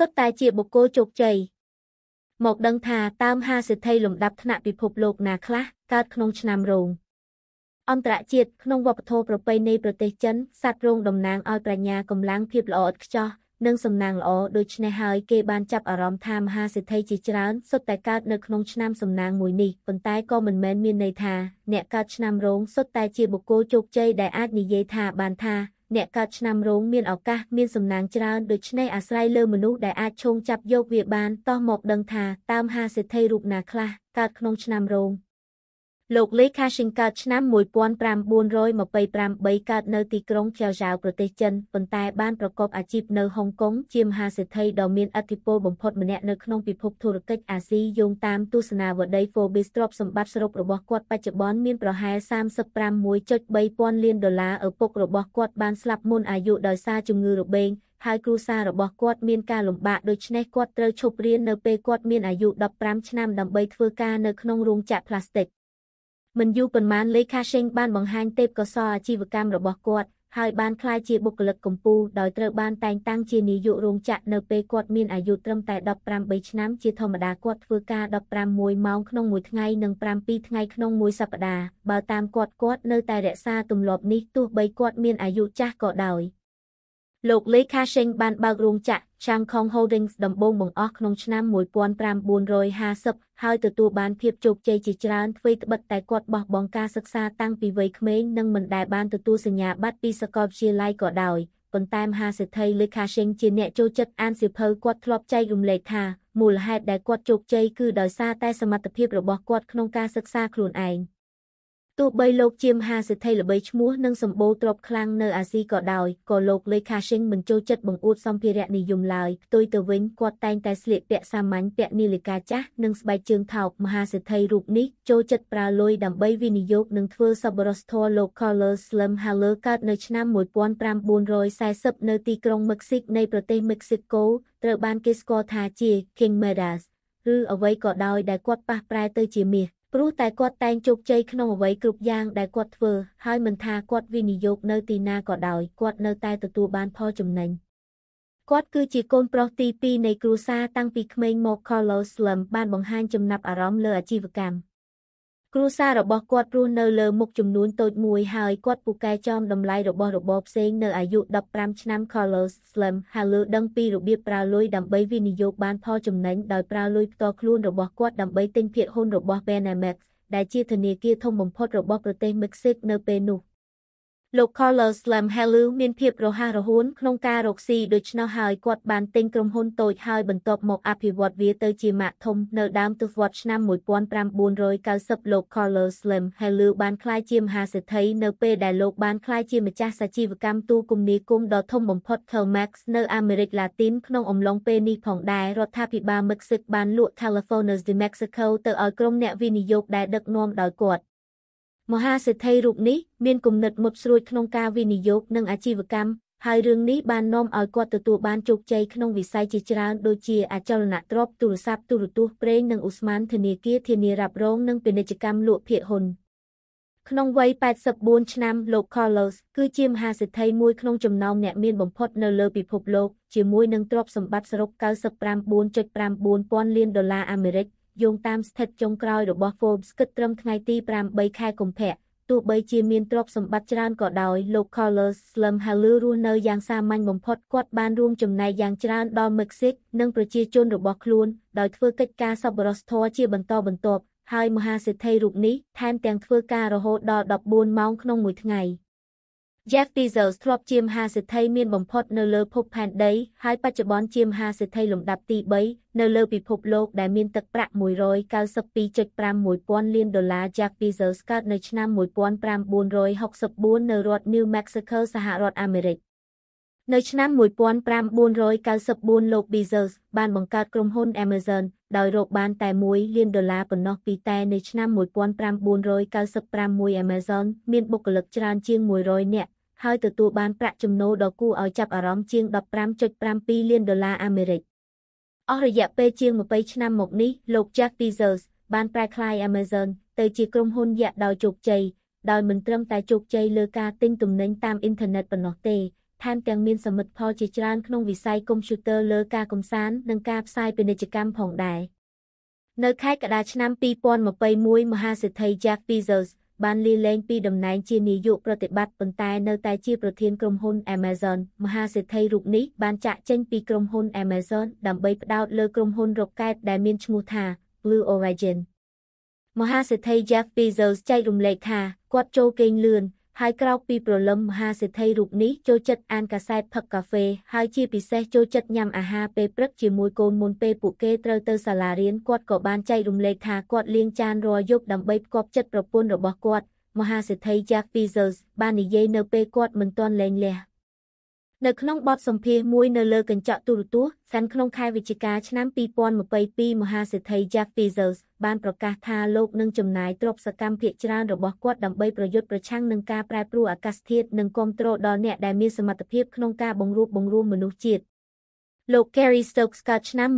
សុទ្ធតែជាបុគ្គលជោគជ័យមកដឹងថាតើមហាសិទ្ធិលំដាប់ថ្នាក់ពិភពលោកណាខ្លះកើតក្នុងឆ្នាំរោងអន្តរជាតិក្នុងវប្បធម៌ប្រពៃណីប្រទេសចិនសត្វរោងតំណាងឲ្យប្រាជ្ញាកម្លាំងភាពល្អឥតខ្ចោះនិងសំណាងល្អដូច្នេះហើយគេបានចាប់អារម្មណ៍ថាមហាសិទ្ធិជាច្រើនសុទ្ធតែកើតនៅក្នុងឆ្នាំសំណាងមួយនេះប៉ុន្តែក៏មិនមែនមានន័យថាអ្នកកើតឆ្នាំរោងសុទ្ធតែជាបុគ្គលជោគជ័យដែលអាចនិយាយថាបានថាអ្នកកើតឆ្នាំរោងមានឱកាសមានសំណាងច្រើនដូច្នេះអាស្រ័យលើមនុស្សដែលអាចឈោងចាប់យកវាបានតោះមកដឹងថាតាមហាសេដ្ឋីរូបណាខ្លះកើតក្នុងឆ្នាំរោង។លោក Lee Ka-shing កើតឆ្នាំ1928កើតនៅទីក្រុងខេវហ្សាវប្រទេសចិនប៉ុន្តែបានប្រកបអាជីពនៅហុងកុងជាមហាសេដ្ឋីដ៏មានឥទ្ធិពលបំផុតម្នាក់នៅក្នុងពិភពធុរកិច្ចអាស៊ីយោងតាមទស្សនាវដ្តី Forbes ទ្រព្យសម្បត្តិសរុបរបស់គាត់បច្ចុប្បន្នមានប្រហែល35.1.3ពាន់លានដុល្លារឪពុករបស់គាត់បានស្លាប់មុនអាយុដោយសារជំងឺរបេងហើយគ្រួសាររបស់គាត់មានការលំបាកដូច្នេះគាត់ត្រូវឈប់រៀននៅពេលគាត់មានអាយុ15ឆ្នាំដើម្បីធ្វើការនៅក្នុងរោងចក្រផ្លាស្ទិក។មិនយូរប៉ុន្មានលេខាសេងបានបង្ហាញទេពកោសលអាជីវកម្មរបស់គាត់ហើយបានក្លាយជាបុគ្គលិកកម្ពុជាដោយត្រូវបានតែងតាំងជានាយករោងចក្រនៅពេលគាត់មានអាយុត្រឹមតែ18ឆ្នាំជាធម្មតាគាត់ធ្វើការ15ម៉ោងក្នុងមួយថ្ងៃនិង7ថ្ងៃក្នុងមួយសប្តាហ៍បើតាមគាត់គាត់នៅតែរក្សាទម្លាប់នេះទោះបីគាត់មានអាយុចាស់ក៏ដោយ។លោកលេខាសេងបានបើករោងចក្រ Chang Kong Holdings ដំបូងបង្អស់ក្នុងឆ្នាំ1950ហើយទទួលបានភាពជោគជ័យជាច្រើនធ្វើត្បិតតែគាត់បោះបង់ការសិក្សាតាំងពីវ័យក្មេងនិងមិនដែលបានទទួលសញ្ញាបត្រពីសាកលវិទ្យាល័យក៏ដោយប៉ុន្តែមហាសេដ្ឋីលេខាសេងជាអ្នកចូលចិត្តអានសៀវភៅគាត់ធ្លាប់ចែករំលែកថាមូលហេតុដែលគាត់ជោគជ័យគឺដោយសារតែសមត្ថភាពរបស់គាត់ក្នុងការសិក្សាខ្លួនឯង។ទោះបីលោកជាមហាសេដ្ឋីល្បីឈ្មោះនិងសម្បូរទ្រព្យខ្លាំងនៅអាស៊ីក៏ដោយក៏លោកលេខាឈិងមិនចូលចិត្តបង្អួតសម្ភារៈនិយមឡើយផ្ទុយទៅវិញគាត់តែងតែស្លៀកពាក់សាមញ្ញពាក់នាឡិកាចាស់និងស្បែកជើងថោកមហាសេដ្ឋីរូបនេះចូលចិត្តប្រើលុយដើម្បីវិនិយោគនិងធ្វើសប្បុរសធម៌លោក Carlos Slim Haller កើតនៅឆ្នាំ1940នៅទីក្រុងមិចស៊ីកនៃប្រទេសមិចស៊ីកូត្រូវបានគេស្គាល់ថាជា King Midas ឬអ្វីក៏ដោយដែលគាត់ប៉ះប្រែទៅជាមាសព្រោះតែគាត់តែងជោគជ័យក្នុងអ្វីគ្រប់យ៉ាងដែលគាត់ធ្វើហើយមិនថាគាត់វិនិយោគនៅទីណាក៏ដោយគាត់នៅតែទទួលបានផលចំណេញគាត់គឺជាកូនប្រុសទី2នៃគ្រួសារតាំងពីក្មេងមក Carlos Slim បានបង្ហាញចំណាប់អារម្មណ៍លើអាជីវកម្មគ្រួសាររបស់គាត់រស់នៅលើមុខចំនួនតូចមួយហើយគាត់ពូកែចំតម្លៃរបស់របរផ្សេងនៅអាយុ15ឆ្នាំ Carlos Slim ហើយលើដឹងពីរបៀបប្រើលុយដើម្បីវិនិយោគបានផលចំណេញដោយប្រើលុយផ្ទាល់ខ្លួនរបស់គាត់ដើម្បីទិញភាគហ៊ុនរបស់ Panamex ដែលជាធនាគារធំបំផុតរបស់ប្រទេសមិចស៊ិកនៅពេលនោះ។លោក Carlos Lamhelu មានភាពរហ័សរហួនក្នុងការរកស៊ីដូច្នោះហើយគាត់បានទិញក្រុមហ៊ុនតូចហើយបន្ទាប់មកអភិវឌ្ឍវាទៅជាម៉ាកធំ នៅដើមទសវត្សរ៍ឆ្នាំ1990លោក Carlos Lamhelu បានក្លាយជាមហាសេដ្ឋីនៅ ពេលដែលលោកបានក្លាយជាម្ចាស់សាជីវកម្មទូគមនាគមន៍ដ៏ធំបំផុត Telmex នៅអាមេរិកឡាទីនក្នុងអំឡុងពេលនេះផងដែររដ្ឋាភិបាលមិចស៊ិកបានលក់ Telefonos de Mexico ទៅឲ្យក្រុមអ្នកវិនិយោគដែលដឹកនាំដោយគាត់មហាសេដ្ឋីរូបនេះមានគំនិតមុតស្រួចក្នុងការវិនិយោគនិងអាជីវកម្មហើយរឿងនេះបាននាំឲ្យគាត់ទទួលបានជោគជ័យក្នុងវិស័យជាច្រើនដូចជាអចលនទ្រព្យទូរស័ព្ទទូរទស្សន៍ប្រេងនិងឧស្ម័នធនាគារធានារ៉ាប់រងនិងពាណិជ្ជកម្មលក់ភាគហ៊ុនក្នុងវ័យ84ឆ្នាំលោក Carlos គឺជាមហាសេដ្ឋីមួយក្នុងចំណោមអ្នកមានបំផុត នៅលើពិភពលោកជាមួយនឹងទ្រព្យសម្បត្តិសរុប95.94ពាន់លានដុល្លារអាមេរិកយោងតាមស្ថិតចុងក្រោយរបស់ Forbes គិតត្រឹមថ្ងៃទី8ខែកុម្ភៈទោះបីជាមានទ្រព្យសម្បត្តិច្រើនក៏ដោយលោក Carlos Slim Halu រស់នៅយ៉ាងសាមញ្ញបំផុតគាត់បានរួមចំណែកយ៉ាងច្រើនដល់មិចស៊ិកនិងប្រជាជនរបស់ខ្លួនដោយធ្វើកិច្ចការសប្បុរសធម៌ជាបន្តបន្ទាប់ហើយមហាសេដ្ឋីរូបនេះថែមទាំងធ្វើការរហូតដល់14ម៉ោងក្នុងមួយថ្ងៃ។ Jeff Bezos ធ្លាប់ជាមហាសេដ្ឋីមានបំផុតនៅលើភពផែនដីហើយបច្ចុប្បន្នជាមហាសេដ្ឋីលំដាប់ទី3នៅលើពិភពលោកដែលមានទឹកប្រាក់192.51ពាន់លានដុល្លារ Jeff Bezos កើតនៅឆ្នាំ1964នៅរដ្ឋ New Mexico សហរដ្ឋអាមេរិកនៅឆ្នាំ1994លោក Bezos បានបង្កើតក្រុមហ៊ុន Amazon ដោយរកបានតែ1លានដុល្លារប៉ុណ្ណោះពីតែនៅឆ្នាំ1996 Amazon មានបុគ្គលិកច្រើនជាង100នាក់ហើយទទួលបានប្រាក់ចំណូលដ៏គួរឲ្យចាប់អារម្មណ៍ជាង15.7លានដុល្លារអាមេរិកអស់រយៈពេលជាង20ឆ្នាំមកនេះលោក Jack Bezos បានប្រែក្លាយ Amazon ទៅជាក្រុមហ៊ុនយក្សដោយជោគជ័យដោយមិនត្រឹមតែជោគជ័យលើការទិញទំនិញតាមអ៊ីនធឺណិតប៉ុណ្ណោះទេថែមទាំងមានសមិទ្ធផលជាច្រើនក្នុងវិស័យកុំព្យូទ័រលើការកំសាន្តនិងការផ្សាយពាណិជ្ជកម្មផងដែរនៅខែកក្កដាឆ្នាំ2021មហាសេដ្ឋី Jack Bezos បានលាលែងពីតំណែងជានាយកប្រតិបត្តិប៉ុន្តែនៅតែជាប្រធានក្រុមហ៊ុន Amazon មហាសេដ្ឋីរូបនេះបានចាក់ចេញពីក្រុមហ៊ុន Amazon ដើម្បីផ្ដោតលើក្រុមហ៊ុនរ៉ុកកែតដែលមានឈ្មោះថា Blue Origin មហាសេដ្ឋី Jeff Bezos ចែករំលែកថាគាត់ចូលគេងលឿនហើយក្រោកពីប្រលឹមមហាសេដ្ឋីរូបនេះចូលចិត្តអានកាសែតផឹកកាហ្វេហើយជាពិសេសចូលចិត្តញ៉ាំអាហារពេលព្រឹកជាមួយ កូនមុនពេលពួកគេត្រូវទៅសាលារៀនគាត់ក៏បានចែករំលែកថាគាត់លាងចានរាល់យប់ដើម្បីផ្គប់ចិត្តប្រពន្ធរបស់គាត់មហាសេដ្ឋី Jack Bezos បាននិយាយនៅពេលគាត់មិនទាន់លែងលះនៅក្នុងបទសម្ភាសន៍មួយ នៅលើកញ្ចក់ទូរទស្សន៍សានក្នុងខែ វិច្ឆិកាឆ្នាំ2022មហាសេដ្ឋី Jeff Bezos បានប្រកាសថាលោកនឹងចំណាយទ្រព្យសកម្មភាគច្រើនរបស់គាត់ដើម្បីប្រយុទ្ធប្រឆាំងនឹងការប្រែប្រួលអាកាសធាតុនិងគ្រប់គ្រងដល់អ្នកដែលមានសមត្ថភាពក្នុងការបង្រួបបង្រួមមនុស្សជាតិលោក Gary Stokes កើតឆ្នាំ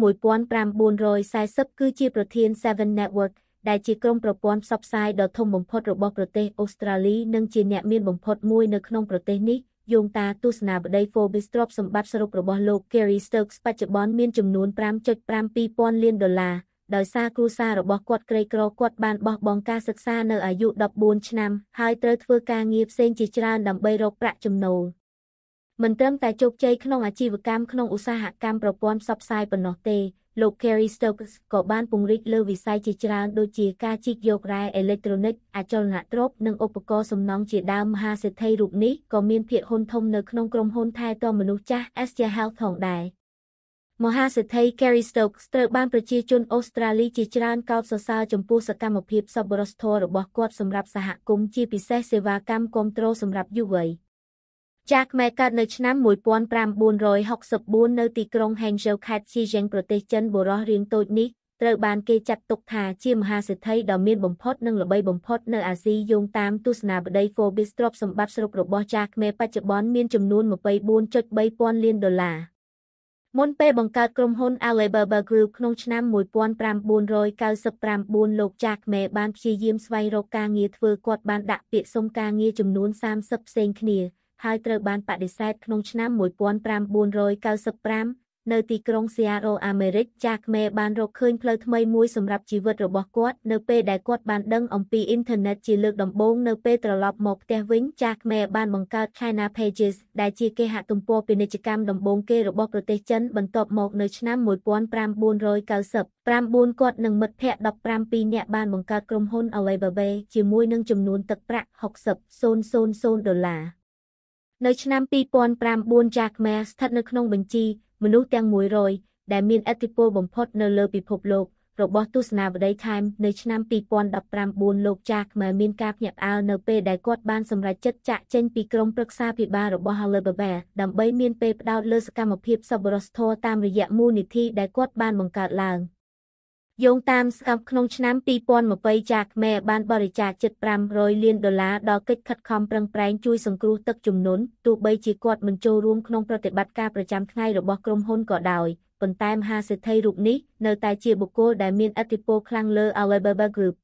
1940គឺជាប្រធាន Seven Network ដែលជាក្រុមប្រព័ន្ធផ្សព្វផ្សាយដ៏ធំបំផុតរបស់ប្រទេសអូស្ត្រាលីនិងជាអ្នកមានបំផុតមួយនៅក្នុងប្រទេសនេះយោងតាមទស្សនាបដី Forbes ទ្រព្យសម្បត្តិសរុបរបស់លោក Gary Stokes បច្ចុប្បន្នមានចំនួន5.72ពាន់លានដុល្លារដោយសារគ្រួសាររបស់គាត់ក្រីក្រគាត់បានបោះបង់ការសិក្សានៅអាយុ14ឆ្នាំ ហើយត្រូវធ្វើការងារផ្សេងជាច្រើនដើម្បីរកប្រាក់ចំណូលមិនត្រឹមតែជោគជ័យក្នុងអាជីវកម្មក្នុងឧស្សាហកម្មប្រព័ន្ធផ្សព្វផ្សាយប៉ុណ្ណោះទេលោក Kerry Stokes ក៏បានពង្រីកលើវិស័យជាច្រើនដូចជាការជីកយករ៉ែអេເລັກត្រូនិកអចលនទ្រព្យនិងឧបករណ៍សំណង់ជាដើមមហាសេដ្ឋីរូបនេះក៏មានភាគហ៊ុនធំនៅក្នុងក្រុមហ៊ុនថែទាំមនុស្សចាស់ Estia Health ផងដែរ។មហាសេដ្ឋី Kerry Stokes ត្រូវបានប្រជាជនអូស្ត្រាលីជាច្រើនកោតសរសើរចំពោះសកម្មភាព សប្បុរសធម៌របស់គាត់សម្រាប់សហគមន៍ជាពិសេសសេវាកម្មគ្រប់គ្រងសម្រាប់យុវវ័យចាក់ម៉ែកើតនៅឆ្នាំ1964នៅទីក្រុង Hangzhou ខេត្ត Zhejiang ប្រទេសចិនបុរសរាងតូចនេះត្រូវបានគេចាត់ទុកថាជាមហាសេដ្ឋីដ៏មានបំផុត និងល្បីបំផុតនៅអាស៊ីយោងតាមទស្សនាបតី Forbes ទ្រព្យសម្បត្តិស្រុករបស់ចាស់ខ្មែរបច្ចុប្បន្នមានចំនួន24.3ពាន់លានដុល្លារ។មុនពេលបង្កើតក្រុមហ៊ុន Alibaba Group ក្នុងឆ្នាំ1999លោកចាក់មេបានព្យាយាមស្វែងរកការងារធ្វើគាត់បានដាក់ពាក្យសុំការងារចំនួន30ផ្សេងគ្នាហើយត្រូវបានបដិសេធក្នុងឆ្នាំ1995នៅទីក្រុងស៊ីអារ៉ូអាមេរិកចាស់ខ្មែរបានរកឃើញផ្លូវថ្មីមួយសម្រាប់ជីវិតរបស់គាត់នៅពេលដែលគាត់បានដឹងអំពីអ៊ីនធឺណិតជាលើកដំបូងនៅពេលត្រឡប់មកផ្ទះវិញចាស់ខ្មែរបានបង្កើត China Pages ដែលជាគេហទំព័រពាណិជ្ជកម្មដំបូងគេរបស់ប្រទេសចិនបន្ទាប់មកនៅឆ្នាំ1990 9គាត់និងមិត្តភ័ក្តិ15នាក់បានបង្កើតក្រុមហ៊ុន Alibaba ជាមួយនឹងចំនួនទឹកប្រាក់60,000ដុល្លារនៅឆ្នាំ2009 Jack Ma ស្ថិតនៅក្នុងបញ្ជីមនុស្សទាំង100ដែលមានឥទ្ធិពលបំផុតនៅលើពិភពលោក របស់ទស្សនាវដ្តី Time នៅឆ្នាំ2019លោកចាក់មើមានការភ្ញាក់ផ្អើលនៅពេលដែលគាត់បានសម្រេចចិត្តចាក់ចេញពីក្រុមប្រឹក្សាពិបាលរបស់ Alibaba ដើម្បីមានពេលផ្ដោត លើសកម្មភាពសប្បុរសធម៌តាមរយៈមូលនិធិដែលគាត់បានបង្កើតឡើង។យោងតាមស្កាប់ក្នុងឆ្នាំ2020ចាក្មេបានបរិច្ចាគជិត500លានដុល្លារដល់កិច្ចខិតខំប្រឹងប្រែងជួយសង្គ្រោះទឹកជំនន់ទោះបីជាគាត់មិនចូលរួមក្នុងប្រតិបត្តិការប្រចាំថ្ងៃរបស់ក្រុមហ៊ុនក៏ដោយប៉ុន្តែមហាសេដ្ឋីរូបនេះនៅតែជាបុគ្គលដែលមានឥទ្ធិពលខ្លាំងលើ Alibaba Group